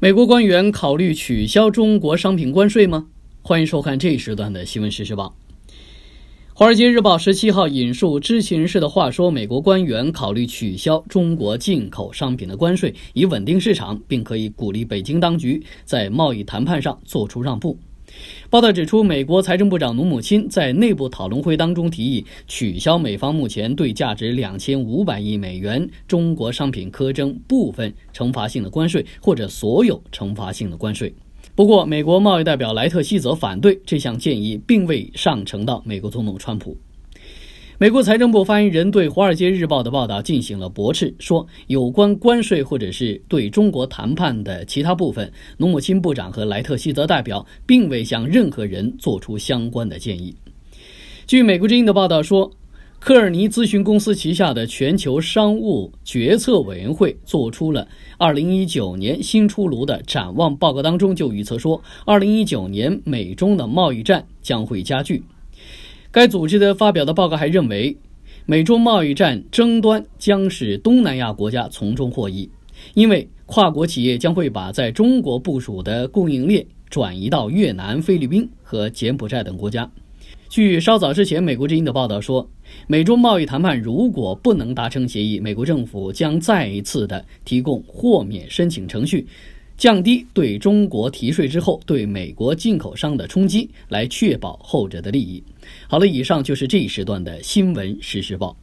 美国官员考虑取消中国商品关税吗？欢迎收看这一时段的新闻时事报。《华尔街日报》十七号引述知情人士的话说，美国官员考虑取消中国进口商品的关税，以稳定市场，并可以鼓励北京当局在贸易谈判上做出让步。报道指出，美国财政部长努姆钦在内部讨论会当中提议取消美方目前对价值两千五百亿美元中国商品苛征部分惩罚性的关税或者所有惩罚性的关税。不过，美国贸易代表莱特希泽反对这项建议，并未上呈到美国总统川普。美国财政部发言人对《华尔街日报》的报道进行了驳斥，说有关关税或者是对中国谈判的其他部分，努姆钦部长和莱特希泽代表并未向任何人做出相关的建议。据《美国之音》的报道说，科尔尼咨询公司旗下的全球商务决策委员会做出了2019年新出炉的展望报告，当中就预测说，2019年美中的贸易战将会加剧。该组织的发表的报告还认为，美中贸易战争端将使东南亚国家从中获益，因为跨国企业将会把在中国部署的供应链转移到越南、菲律宾和柬埔寨等国家。据稍早之前美国之音的报道说，美中贸易谈判如果不能达成协议，美国政府将再一次的提供豁免申请程序。降低对中国提税之后对美国进口商的冲击，来确保后者的利益。好了，以上就是这一时段的新闻实时报。